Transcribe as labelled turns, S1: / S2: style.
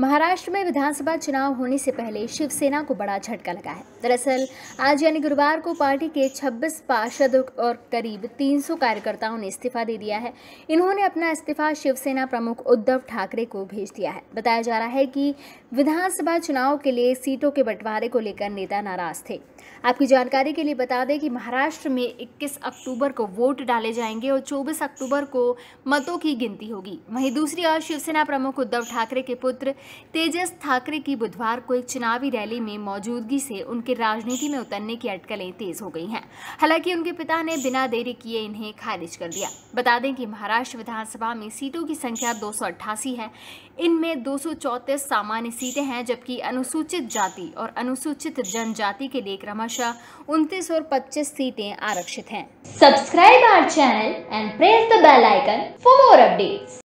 S1: महाराष्ट्र में विधानसभा चुनाव होने से पहले शिवसेना को बड़ा झटका लगा है दरअसल आज यानी गुरुवार को पार्टी के 26 पार्षद और करीब 300 कार्यकर्ताओं ने इस्तीफा दे दिया है इन्होंने अपना इस्तीफा शिवसेना प्रमुख उद्धव ठाकरे को भेज दिया है बताया जा रहा है कि विधानसभा चुनाव के लिए सीटों के बंटवारे को लेकर नेता नाराज थे आपकी जानकारी के लिए बता दें कि महाराष्ट्र में इक्कीस अक्टूबर को वोट डाले जाएंगे और चौबीस अक्टूबर को मतों की गिनती होगी वहीं दूसरी ओर शिवसेना प्रमुख उद्धव ठाकरे के पुत्र तेजस ठाकरे की बुधवार को एक चुनावी रैली में मौजूदगी से उनके राजनीति में उतरने की अटकलें तेज हो गई हैं हालांकि उनके पिता ने बिना देरी किए इन्हें खारिज कर दिया बता दें कि महाराष्ट्र विधानसभा में सीटों की संख्या दो है इनमें दो सामान्य सीटें हैं जबकि अनुसूचित जाति और अनुसूचित जनजाति के लिए क्रमशः उनतीस और पच्चीस सीटें आरक्षित हैं subscribe our channel and press the bell icon for more updates